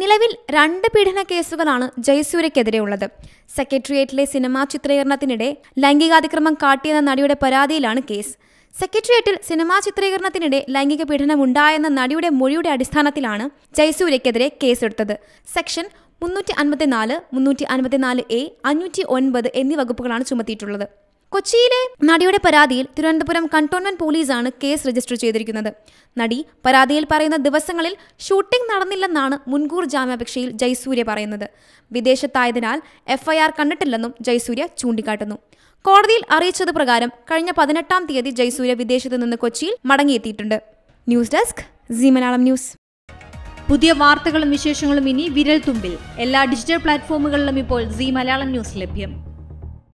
നിലവിൽ രണ്ട് പീഡന കേസുകളാണ് ജയസൂര്യക്കെതിരെ ഉള്ളത് സെക്രട്ടേറിയറ്റിലെ സിനിമാ ചിത്രീകരണത്തിനിടെ ലൈംഗികാതിക്രമം കാട്ടിയെന്ന നടിയുടെ പരാതിയിലാണ് കേസ് സെക്രട്ടേറിയറ്റിൽ സിനിമാ ചിത്രീകരണത്തിനിടെ ലൈംഗിക ഉണ്ടായെന്ന നടിയുടെ മൊഴിയുടെ അടിസ്ഥാനത്തിലാണ് ജയസൂര്യക്കെതിരെ കേസെടുത്തത് സെക്ഷൻ മുന്നൂറ്റി അൻപത്തിനാല് മുന്നൂറ്റി അൻപത്തിനാല് എ അഞ്ഞൂറ്റി ഒൻപത് എന്നീ വകുപ്പുകളാണ് ചുമത്തിയിട്ടുള്ളത് കൊച്ചിയിലെ നടിയുടെ പരാതിയിൽ തിരുവനന്തപുരം കണ്ടോൺമെന്റ് പോലീസാണ് കേസ് രജിസ്റ്റർ ചെയ്തിരിക്കുന്നത് നടി പരാതിയിൽ പറയുന്ന ദിവസങ്ങളിൽ ഷൂട്ടിംഗ് നടന്നില്ലെന്നാണ് മുൻകൂർ ജാമ്യാപേക്ഷയിൽ ജയസൂര്യ പറയുന്നത് വിദേശത്തായതിനാൽ എഫ്ഐആർ കണ്ടിട്ടില്ലെന്നും ജയസൂര്യ ചൂണ്ടിക്കാട്ടുന്നു കോടതിയിൽ അറിയിച്ചത് പ്രകാരം കഴിഞ്ഞ പതിനെട്ടാം തീയതി ജയസൂര്യ വിദേശത്ത് നിന്ന് കൊച്ചിയിൽ മടങ്ങിയെത്തിയിട്ടുണ്ട് news desk Zee Malayalam news പുതിയ വാർത്തകളും വിശേഷങ്ങളും ഇനി വിരൽ തുമ്പിൽ എല്ലാ ഡിജിറ്റൽ പ്ലാറ്റ്ഫോമുകളിലും ഇപ്പോൾ സി മലയാളം ന്യൂസ് ലഭ്യം